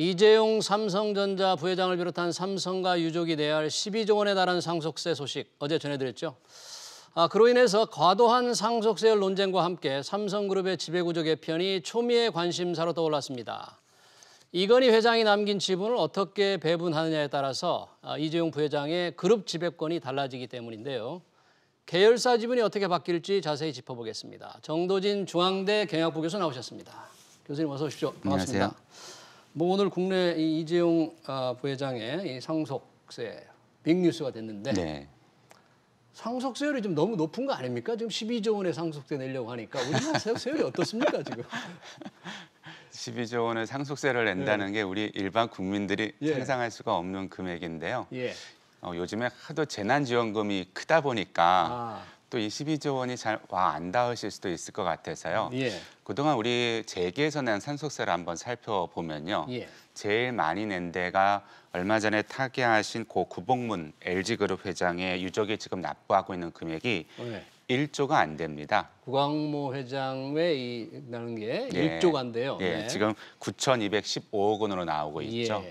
이재용 삼성전자 부회장을 비롯한 삼성과 유족이 내야 할 12조 원에 달한 상속세 소식 어제 전해드렸죠. 아, 그로 인해서 과도한 상속세 논쟁과 함께 삼성그룹의 지배구조 개편이 초미의 관심사로 떠올랐습니다. 이건희 회장이 남긴 지분을 어떻게 배분하느냐에 따라서 아, 이재용 부회장의 그룹 지배권이 달라지기 때문인데요. 계열사 지분이 어떻게 바뀔지 자세히 짚어보겠습니다. 정도진 중앙대 경영학부 교수 나오셨습니다. 교수님 어서 오십시오. 반갑습니다. 안녕하세요. 뭐 오늘 국내 이 이재용 아, 부회장의 이 상속세 빅뉴스가 됐는데 네. 상속세율이 좀 너무 높은 거 아닙니까? 지금 12조 원의 상속세 내려고 하니까 우리나라 세율이 어떻습니까 지금? 12조 원의 상속세를 낸다는 예. 게 우리 일반 국민들이 예. 상상할 수가 없는 금액인데요. 예. 어, 요즘에 하도 재난지원금이 크다 보니까 아. 또이 12조 원이 잘 와안 닿으실 수도 있을 것 같아서요. 예. 그동안 우리 재계에서 낸 산속세를 한번 살펴보면요. 예. 제일 많이 낸 데가 얼마 전에 타계하신 고 구봉문 LG그룹 회장의 유족이 지금 납부하고 있는 금액이 예. 1조가 안 됩니다. 구광모 회장왜이 나는 게 예. 1조가 안 돼요. 예. 네. 지금 9,215억 원으로 나오고 예. 있죠.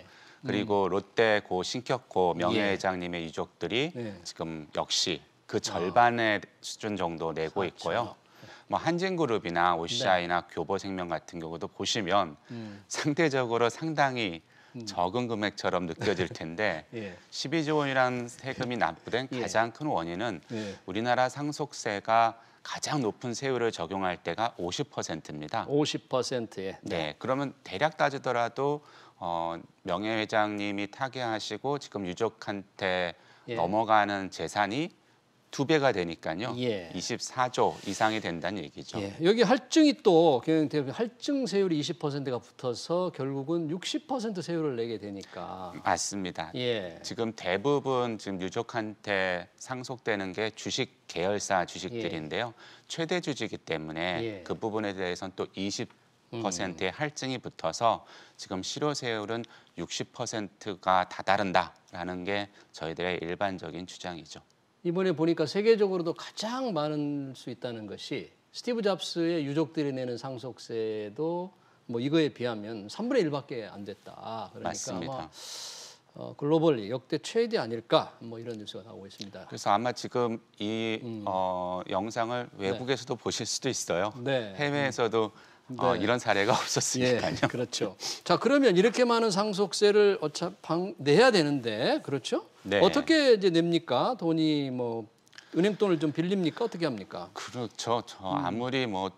그리고 음. 롯데 고 신격호 예. 명예회장님의 유족들이 네. 지금 역시 그 아. 절반의 수준 정도 내고 그렇죠. 있고요. 뭐 한진그룹이나 오시아이나 네. 교보생명 같은 경우도 보시면 음. 상대적으로 상당히 음. 적은 금액처럼 느껴질 텐데 예. 12조 원이라는 세금이 납부된 예. 가장 큰 원인은 예. 우리나라 상속세가 가장 높은 세율을 적용할 때가 50%입니다. 50%예. 네. 네, 그러면 대략 따지더라도 어, 명예회장님이 타계하시고 지금 유족한테 예. 넘어가는 재산이 두 배가 되니까요. 예. 24조 이상이 된다는 얘기죠. 예. 여기 할증이 또 경영대표 할증 세율이 20%가 붙어서 결국은 60% 세율을 내게 되니까 맞습니다. 예. 지금 대부분 지금 유족한테 상속되는 게 주식 계열사 주식들인데요. 예. 최대 주주이기 때문에 예. 그 부분에 대해서는 또 20%의 음. 할증이 붙어서 지금 실효 세율은 60%가 다다른다라는 게 저희들의 일반적인 주장이죠. 이번에 보니까 세계적으로도 가장 많은수 있다는 것이 스티브 잡스의 유족들이 내는 상속세도 뭐 이거에 비하면 3분의 1밖에 안 됐다. 그러니까 맞습니다. 어, 글로벌 역대 최대 아닐까 뭐 이런 뉴스가 나오고 있습니다. 그래서 아마 지금 이 음. 어, 영상을 네. 외국에서도 네. 보실 수도 있어요. 네. 해외에서도 음. 어, 네. 이런 사례가 없었으니까요. 예, 그렇죠. 자 그러면 이렇게 많은 상속세를 어차 방, 내야 되는데 그렇죠? 네. 어떻게 이제 냅니까? 돈이 뭐 은행 돈을 좀 빌립니까? 어떻게 합니까? 그렇죠. 저 음. 아무리 뭐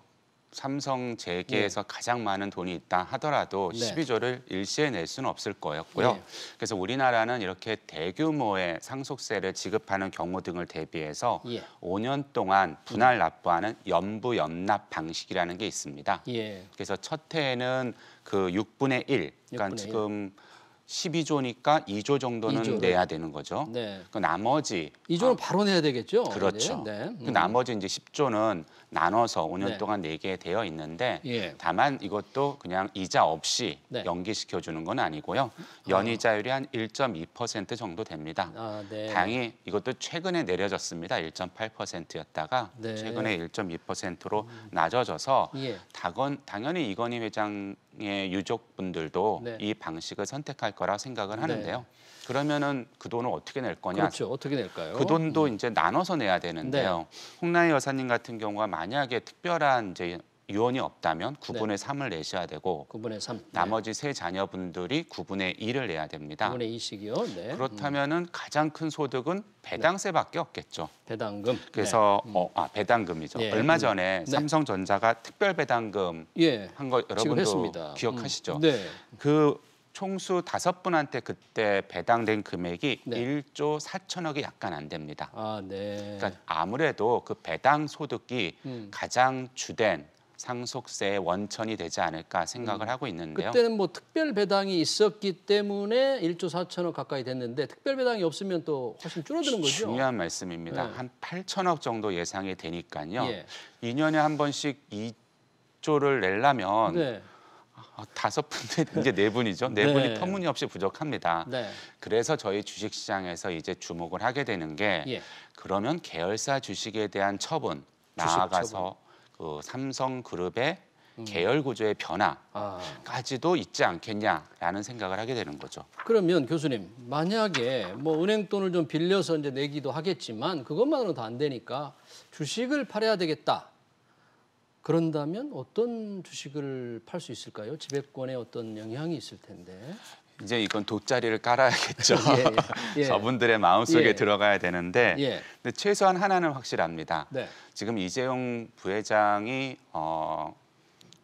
삼성 재계에서 네. 가장 많은 돈이 있다 하더라도 네. 12조를 일시에 낼 수는 없을 거였고요. 네. 그래서 우리나라는 이렇게 대규모의 상속세를 지급하는 경우 등을 대비해서 예. 5년 동안 분할 납부하는 연부 연납 방식이라는 게 있습니다. 예. 그래서 첫 해에는 그 6분의 1, 그러니까 6분의 지금 12조니까 2조 정도는 2조를. 내야 되는 거죠. 네. 그 나머지 2조는 어, 아, 바로 내야 되겠죠. 그렇죠. 네. 네. 그 음. 그 나머지 이제 10조는 나눠서 5년 네. 동안 내게 되어 있는데 예. 다만 이것도 그냥 이자 없이 네. 연기시켜 주는 건 아니고요. 아. 연이자율이 아. 한1.2% 정도 됩니다. 아, 네. 당이 이것도 최근에 내려졌습니다. 1.8%였다가 최근에 1.2%로 음. 낮아져서 예. 당연, 당연히 이건희 회장 의 예, 유족분들도 네. 이 방식을 선택할 거라 생각을 네. 하는데요. 그러면은 그 돈을 어떻게 낼 거냐? 그렇죠. 어떻게 낼까요? 그 돈도 음. 이제 나눠서 내야 되는데요. 네. 홍나희 여사님 같은 경우가 만약에 특별한 이제 유언이 없다면 9분의 네. 3을 내셔야 되고 9분의 3. 나머지 세 자녀분들이 9분의 2을 내야 됩니다. 9분의 2씩이요. 네. 그렇다면은 음. 가장 큰 소득은 네. 배당세밖에 없겠죠. 배당금. 네. 그래서 네. 어, 아 배당금이죠. 네. 얼마 전에 음. 네. 삼성전자가 특별 배당금 예. 한거 여러분도 기억하시죠? 음. 네. 그 총수 다섯 분한테 그때 배당된 금액이 네. 1조 4천억이 약간 안 됩니다. 아, 네. 그러니까 아무래도 그 배당 소득이 음. 가장 주된 상속세의 원천이 되지 않을까 생각을 음. 하고 있는데요. 그때는 뭐 특별 배당이 있었기 때문에 1조 4천억 가까이 됐는데 특별 배당이 없으면 또 훨씬 줄어드는 거죠. 중요한 말씀입니다. 네. 한 8천억 정도 예상이 되니까요. 예. 2년에 한 번씩 2조를 내려면 네. 아, 다섯 분 이제 네 분이죠. 네, 분이 네. 터무니없이 부족합니다. 네. 그래서 저희 주식시장에서 이제 주목을 하게 되는 게 예. 그러면 계열사 주식에 대한 처분 나아가서 그 어, 삼성그룹의 음. 계열 구조의 변화까지도 아. 있지 않겠냐라는 생각을 하게 되는 거죠. 그러면 교수님 만약에 뭐 은행 돈을 좀 빌려서 이제 내기도 하겠지만 그것만으로도 안 되니까 주식을 팔아야 되겠다. 그런다면 어떤 주식을 팔 수 있을까요? 지배권에 어떤 영향이 있을 텐데. 이제 이건 돗자리를 깔아야겠죠. 예, 예, 예. 저분들의 마음속에 예. 들어가야 되는데 예. 근데 최소한 하나는 확실합니다. 네. 지금 이재용 부회장이 어,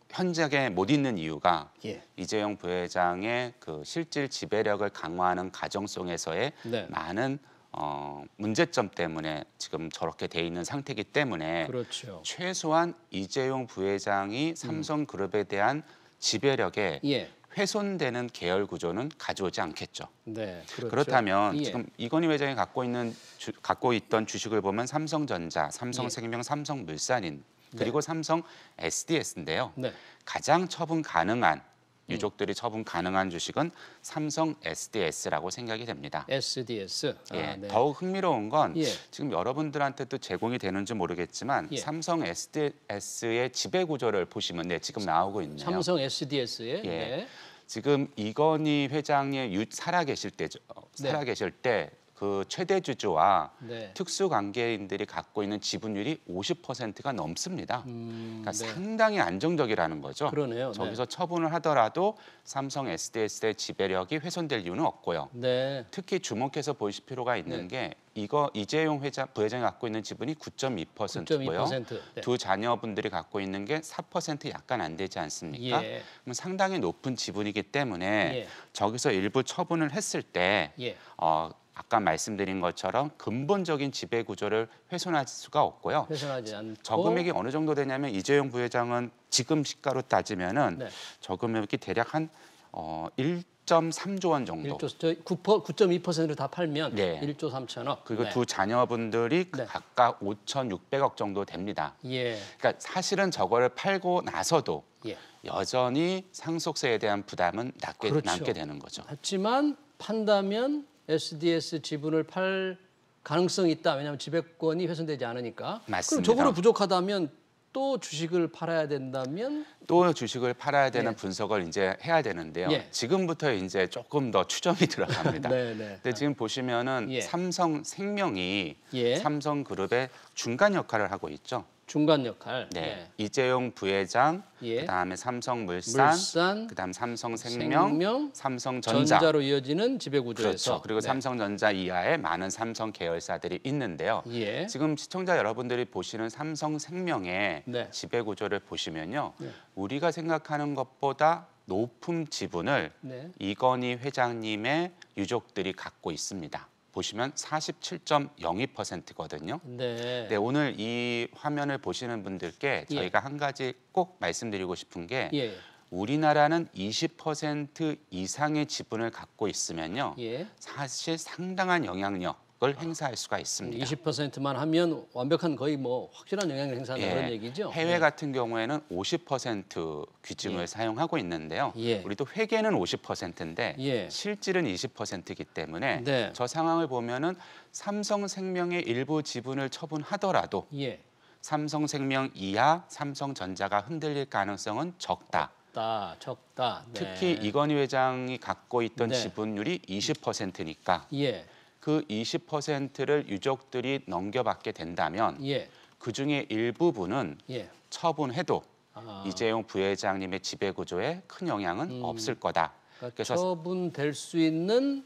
현장에 못 있는 이유가 예. 이재용 부회장의 그 실질 지배력을 강화하는 가정 속에서의 네. 많은 어, 문제점 때문에 지금 저렇게 돼 있는 상태이기 때문에 그렇죠. 최소한 이재용 부회장이 삼성그룹에 대한 지배력에 예. 훼손되는 계열 구조는 가져오지 않겠죠. 네, 그렇죠. 그렇다면 예. 지금 이건희 회장이 갖고 있는 주, 갖고 있던 주식을 보면 삼성전자, 삼성생명, 예. 삼성물산인 네. 그리고 네. 삼성 SDS인데요. 네. 가장 처분 가능한 음. 유족들이 처분 가능한 주식은 삼성 SDS라고 생각이 됩니다. SDS. 예, 아, 네. 더욱 흥미로운 건 예. 지금 여러분들한테도 제공이 되는지 모르겠지만 예. 삼성 SDS의 지배 구조를 보시면 네, 지금 나오고 있네요. 삼성 SDS의 예. 네. 지금 이건희 회장의 유, 살아계실 때죠. 어, 네. 살아계실 때그 최대 주주와 네. 특수 관계인들이 갖고 있는 지분율이 50%가 넘습니다. 음, 그러니까 네. 상당히 안정적이라는 거죠. 그러네요. 저기서 네. 처분을 하더라도 삼성 SDS의 지배력이 훼손될 이유는 없고요. 네. 특히 주목해서 보실 필요가 있는 네. 게 이거 이재용 회장 부회장이 갖고 있는 지분이 9.2%고요. 9.2%, 네. 두 자녀분들이 갖고 있는 게 4% 약간 안 되지 않습니까? 예. 그럼 상당히 높은 지분이기 때문에 예. 저기서 일부 처분을 했을 때 예. 어, 아까 말씀드린 것처럼 근본적인 지배 구조를 훼손할 수가 없고요. 훼손하지 않고 저금액이 어느 정도 되냐면 이재용 부회장은 지금 시가로 따지면은 네. 저금액이 대략 한 어, 1.3조 원 정도. 1조, 9.2%를 다 팔면 네. 1조 3천억. 그리고 네. 두 자녀분들이 네. 각각 5,600억 정도 됩니다. 예. 그러니까 사실은 저거를 팔고 나서도 예. 여전히 상속세에 대한 부담은 낮게, 그렇죠. 남게 되는 거죠. 하지만 판다면 SDS 지분을 팔 가능성이 있다. 왜냐하면 지배권이 훼손되지 않으니까. 맞습니다. 그럼 적으로 부족하다면 또 주식을 팔아야 된다면 또 주식을 팔아야 되는 네. 분석을 이제 해야 되는데요. 예. 지금부터 이제 조금 더 추점이 들어갑니다. 네네. 네. 근데 지금 보시면은 예. 삼성 생명이 예. 삼성그룹의 중간 역할을 하고 있죠. 중간 역할. 네. 네. 이재용 부회장, 예. 그다음에 삼성물산, 물산, 그다음 삼성생명, 생명, 삼성전자. 로 이어지는 지배 구조에서 그렇죠. 그리고 네. 삼성전자 이하의 많은 삼성 계열사들이 있는데요. 예. 지금 시청자 여러분들이 보시는 삼성생명의 네. 지배 구조를 보시면요. 네. 우리가 생각하는 것보다 높은 지분을 네. 이건희 회장님의 유족들이 갖고 있습니다. 보시면 47.02%거든요. 네. 네, 오늘 이 화면을 보시는 분들께 예. 저희가 예. 한 가지 꼭 말씀드리고 싶은 게 예. 우리나라는 20% 이상의 지분을 갖고 있으면요. 예. 사실 상당한 영향력 걸 행사할 수가 있습니다. 20%만 하면 완벽한 거의 뭐 확실한 영향을 행사하는 예, 그런 얘기죠. 해외 예. 같은 경우에는 50% 귀증을 예. 사용하고 있는데요. 예. 우리도 회계는 50%인데 예. 실질은 20%이기 때문에 네. 저 상황을 보면은 삼성생명의 일부 지분을 처분하더라도 예. 삼성생명 이하 삼성전자가 흔들릴 가능성은 적다. 적다, 적다. 네. 특히 이건희 회장이 갖고 있던 네. 지분율이 20%니까. 예. 그 20%를 유족들이 넘겨받게 된다면 예. 그 중에 일부분은 예. 처분해도 아. 이재용 부회장님의 지배구조에 큰 영향은 음. 없을 거다. 그러니까 그래서 처분될 수 있는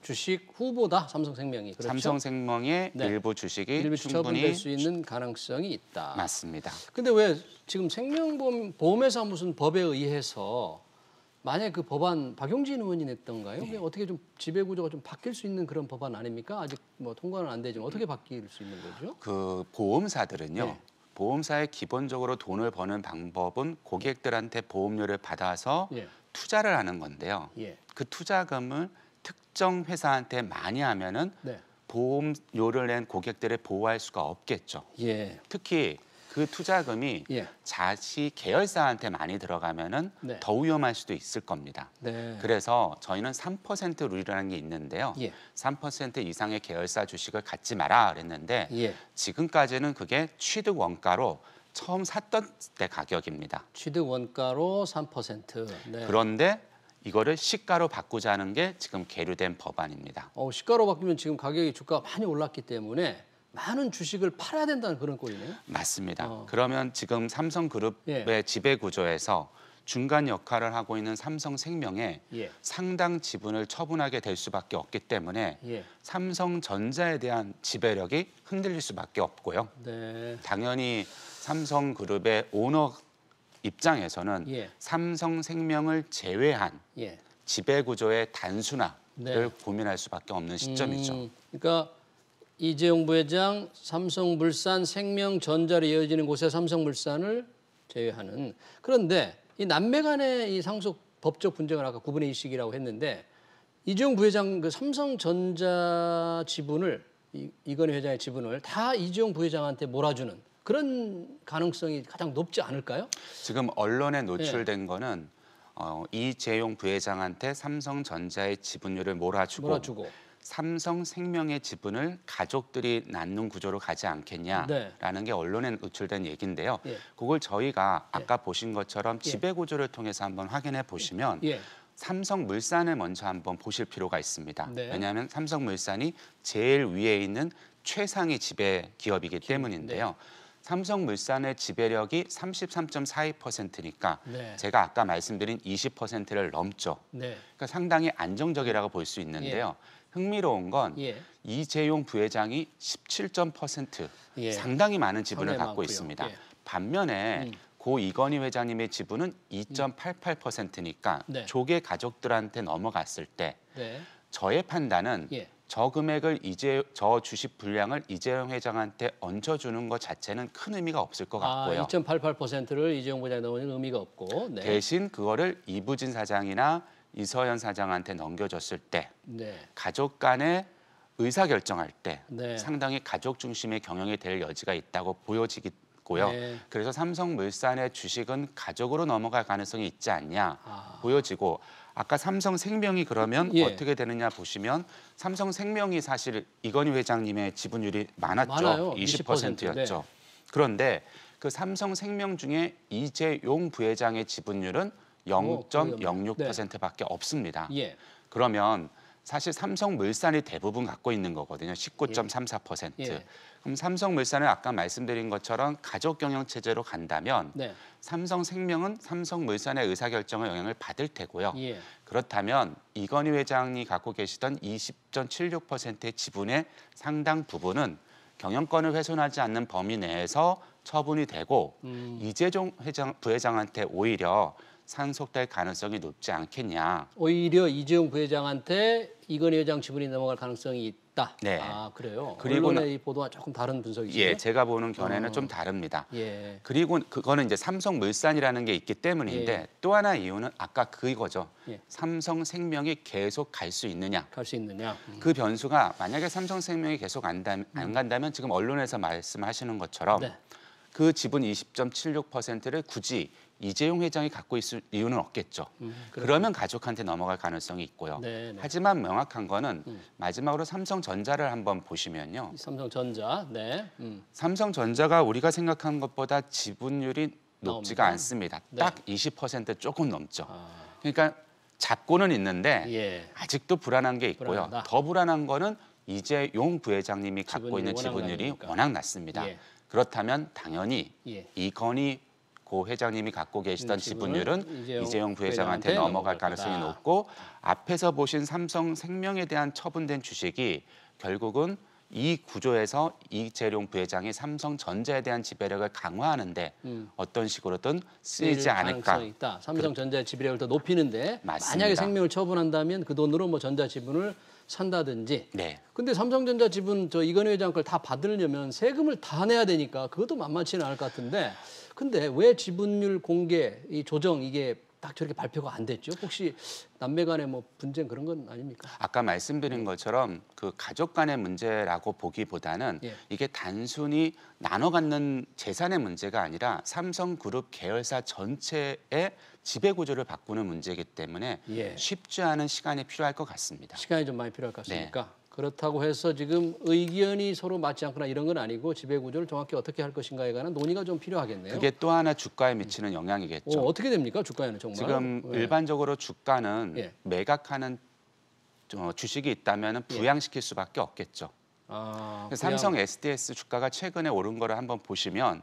주식 후보다 삼성생명이 그렇죠? 삼성생명의 네. 일부 주식이 일부 충분히 처분될 수 있는 가능성이 있다. 맞습니다. 근데 왜 지금 생명보험 에서 무슨 법에 의해서 만약그 법안 박용진 의원이 냈던가요? 네. 어떻게 좀 지배 구조가 좀 바뀔 수 있는 그런 법안 아닙니까? 아직 뭐 통과는 안 되지만 어떻게 음. 바뀔 수 있는 거죠? 그 보험사들은요. 네. 보험사에 기본적으로 돈을 버는 방법은 고객들한테 보험료를 받아서 예. 투자를 하는 건데요. 예. 그 투자금을 특정 회사한테 많이 하면은 네. 보험료를 낸 고객들을 보호할 수가 없겠죠. 예. 특히 그 투자금이 예. 자식 계열사한테 많이 들어가면은 네. 더 위험할 수도 있을 겁니다. 네. 그래서 저희는 3% 룰이라는 게 있는데요. 예. 3% 이상의 계열사 주식을 갖지 마라 그랬는데 예. 지금까지는 그게 취득 원가로 처음 샀던 때 가격입니다. 취득 원가로 3%. 네. 그런데 이거를 시가로 바꾸자는 게 지금 계류된 법안입니다. 어, 시가로 바뀌면 지금 가격이 주가가 많이 올랐기 때문에 많은 주식을 팔아야 된다는 그런 꼴이네요. 맞습니다. 어. 그러면 지금 삼성그룹의 예. 지배 구조에서 중간 역할을 하고 있는 삼성생명에 예. 상당 지분을 처분하게 될 수밖에 없기 때문에 예. 삼성전자에 대한 지배력이 흔들릴 수밖에 없고요. 네. 당연히 삼성그룹의 오너 입장에서는 예. 삼성생명을 제외한 예. 지배 구조의 단순화를 네. 고민할 수밖에 없는 시점이죠. 음, 그러니까 이재용 부회장 삼성물산 생명전자로 이어지는 곳에 삼성물산을 제외하는 그런데 이 남매 간의 이 상속 법적 분쟁을 아까 구분의 이식이라고 했는데 이재용 부회장 그 삼성전자 지분을 이건희 회장의 지분을 다 이재용 부회장한테 몰아주는 그런 가능성이 가장 높지 않을까요? 지금 언론에 노출된 네. 거는 어, 이재용 부회장한테 삼성전자의 지분율을 몰아주고, 몰아주고. 삼성생명의 지분을 가족들이 낳는 구조로 가지 않겠냐라는 네. 게 언론에 노출된 얘기인데요. 예. 그걸 저희가 예. 아까 예. 보신 것처럼 예. 지배 구조를 통해서 한번 확인해 보시면 예. 삼성물산을 먼저 한번 보실 필요가 있습니다. 네. 왜냐하면 삼성물산이 제일 위에 있는 최상위 지배 기업이기 때문인데요. 네. 삼성물산의 지배력이 33.42%니까 네. 제가 아까 말씀드린 20%를 넘죠. 네. 그러니까 상당히 안정적이라고 볼 수 있는데요. 예. 흥미로운 건 예. 이재용 부회장이 17.% 예. 상당히 많은 지분을 갖고 많고요. 있습니다. 예. 반면에 음. 고 이건희 회장님의 지분은 2.88%니까 네. 조계 가족들한테 넘어갔을 때 네. 저의 판단은 예. 저 금액을 이제 저 주식 분량을 이재용 회장한테 얹어주는 것 자체는 큰 의미가 없을 것 아, 같고요. 아, 2.88%를 이재용 부장이 넣으는 의미가 없고 네. 대신 그거를 이부진 사장이나 이서현 사장한테 넘겨졌을때 네. 가족 간의 의사 결정할 때 네. 상당히 가족 중심의 경영이 될 여지가 있다고 보여지고요. 네. 그래서 삼성물산의 주식은 가족으로 넘어갈 가능성이 있지 않냐 아. 보여지고 아까 삼성생명이 그러면 예. 어떻게 되느냐 보시면 삼성생명이 사실 이건희 회장님의 지분율이 많았죠. 많아요. 20%였죠. 네. 그런데 그 삼성생명 중에 이재용 부회장의 지분율은 0.06%밖에 뭐 없습니다. 예. 그러면 사실 삼성물산이 대부분 갖고 있는 거거든요. 19.34%. 예. 예. 그럼 삼성물산은 아까 말씀드린 것처럼 가족 경영 체제로 간다면 네. 삼성생명은 삼성물산의 의사결정의 영향을 받을 테고요. 예. 그렇다면 이건희 회장이 갖고 계시던 20.76%의 지분의 상당 부분은 경영권을 훼손하지 않는 범위 내에서 처분이 되고 음. 이재종 회장 부회장한테 오히려 상속될 가능성이 높지 않겠냐. 오히려 이재용 부회장한테 이건희 회장 지분이 넘어갈 가능성이 있다. 네. 아 그래요. 그리고 언 보도와 조금 다른 분석이죠. 예, 제가 보는 견해는 어. 좀 다릅니다. 예. 그리고 그거는 이제 삼성물산이라는 게 있기 때문인데 예. 또 하나 이유는 아까 그거죠. 예. 삼성생명이 계속 갈 수 있느냐. 갈 수 있느냐. 음. 그 변수가 만약에 삼성생명이 계속 안, 다, 안 음. 간다면 지금 언론에서 말씀하시는 것처럼. 네. 그 지분 20.76%를 굳이 이재용 회장이 갖고 있을 이유는 없겠죠. 음, 그러면 가족한테 넘어갈 가능성이 있고요. 네, 네. 하지만 명확한 거는 음. 마지막으로 삼성전자를 한번 보시면요. 삼성전자, 네. 음. 삼성전자가 우리가 생각한 것보다 지분율이 높지가 넘, 않습니다. 네. 딱20% 조금 넘죠. 아. 그러니까 잡고는 있는데 예. 아직도 불안한 게 있고요. 불안하다. 더 불안한 거는 이재용 부회장님이 갖고 있는 지분율이 워낙, 워낙 낮습니다. 예. 그렇다면 당연히 예. 이건희 고 회장님이 갖고 계시던 네, 지분율은 이재용, 이재용 부회장한테 넘어갈 가능성이 높고 앞에서 보신 삼성 생명에 대한 처분된 주식이 결국은 이 구조에서 이재룡 부회장이 삼성전자에 대한 지배력을 강화하는데 음. 어떤 식으로든 쓰이지 않을까. 있다. 그 삼성전자의 지배력을 더 높이는데 맞습니다. 만약에 생명을 처분한다면 그 돈으로 뭐 전자 지분을 산다든지. 네. 근데 삼성전자 지분 저 이건희 회장 걸 다 받으려면 세금을 다 내야 되니까 그것도 만만치는 않을 것 같은데. 근데 왜 지분율 공개 이 조정 이게 딱 저렇게 발표가 안 됐죠. 혹시 남매 간의 뭐 분쟁 그런 건 아닙니까? 아까 말씀드린 네. 것처럼 그 가족 간의 문제라고 보기보다는 예. 이게 단순히 나눠 갖는 재산의 문제가 아니라 삼성그룹 계열사 전체의 지배 구조를 바꾸는 문제이기 때문에 예. 쉽지 않은 시간이 필요할 것 같습니다. 시간이 좀 많이 필요할 것 같습니까? 네. 그렇다고 해서 지금 의견이 서로 맞지 않거나 이런 건 아니고 지배구조를 정확히 어떻게 할 것인가에 관한 논의가 좀 필요하겠네요. 그게 또 하나 주가에 미치는 영향이겠죠. 어, 떻게 됩니까? 주가에는 정말. 지금 어, 예. 일반적으로 주가는 예. 매각하는 어, 주식이 있다면 예. 부양시킬 수밖에 없겠죠. 아, 삼성 SDS 주가가 최근에 오른 거를 한번 보시면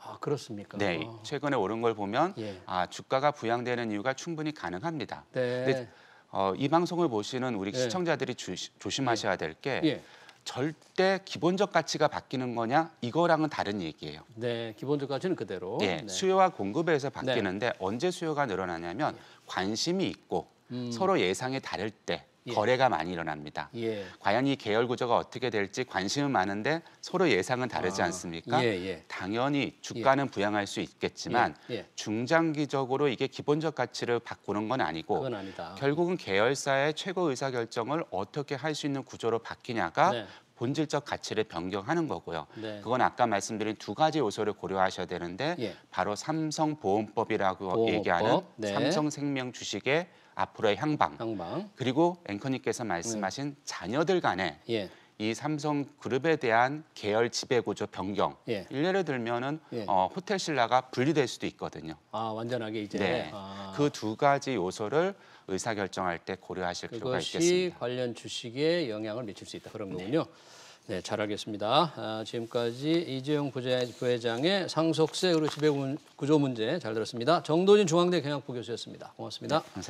아 그렇습니까? 네, 어. 최근에 오른 걸 보면 예. 아 주가가 부양되는 이유가 충분히 가능합니다. 네. 어, 이 방송을 보시는 우리 예. 시청자들이 주, 조심하셔야 될게 예. 절대 기본적 가치가 바뀌는 거냐 이거랑은 다른 얘기예요. 네, 기본적 가치는 그대로. 네, 네. 수요와 공급에서 바뀌는데 네. 언제 수요가 늘어나냐면 예. 관심이 있고 음. 서로 예상이 다를 때 예. 거래가 많이 일어납니다. 예. 과연 이 계열 구조가 어떻게 될지 관심은 많은데 서로 예상은 다르지 아. 않습니까? 예, 예. 당연히 주가는 예. 부양할 수 있겠지만 중장기적으로 이게 기본적 가치를 바꾸는 건 아니고 결국은 계열사의 최고 의사 결정을 어떻게 할 수 있는 구조로 바뀌냐가 네. 본질적 가치를 변경하는 거고요. 네. 그건 아까 말씀드린 두 가지 요소를 고려하셔야 되는데 예. 바로 삼성보험법이라고 보험법, 얘기하는 네. 삼성생명 주식의 앞으로의 향방, 향방. 그리고 앵커님께서 말씀하신 음. 자녀들 간에 예. 이 삼성그룹에 대한 계열 지배구조 변경 예. 일를 들면은 예. 어, 호텔 신라가 분리될 수도 있거든요. 아 완전하게 이제 네. 아. 그두 가지 요소를 의사 결정할 때 고려하실 필요가 있겠습니다. 관련 주식에 영향을 미칠 수 있다 그런 거군요. 네, 네잘 알겠습니다. 아, 지금까지 이재용 부회장의 상속세 그리고 지배구조 문제 잘 들었습니다. 정도진 중앙대 경영부 교수였습니다. 고맙습니다. 네,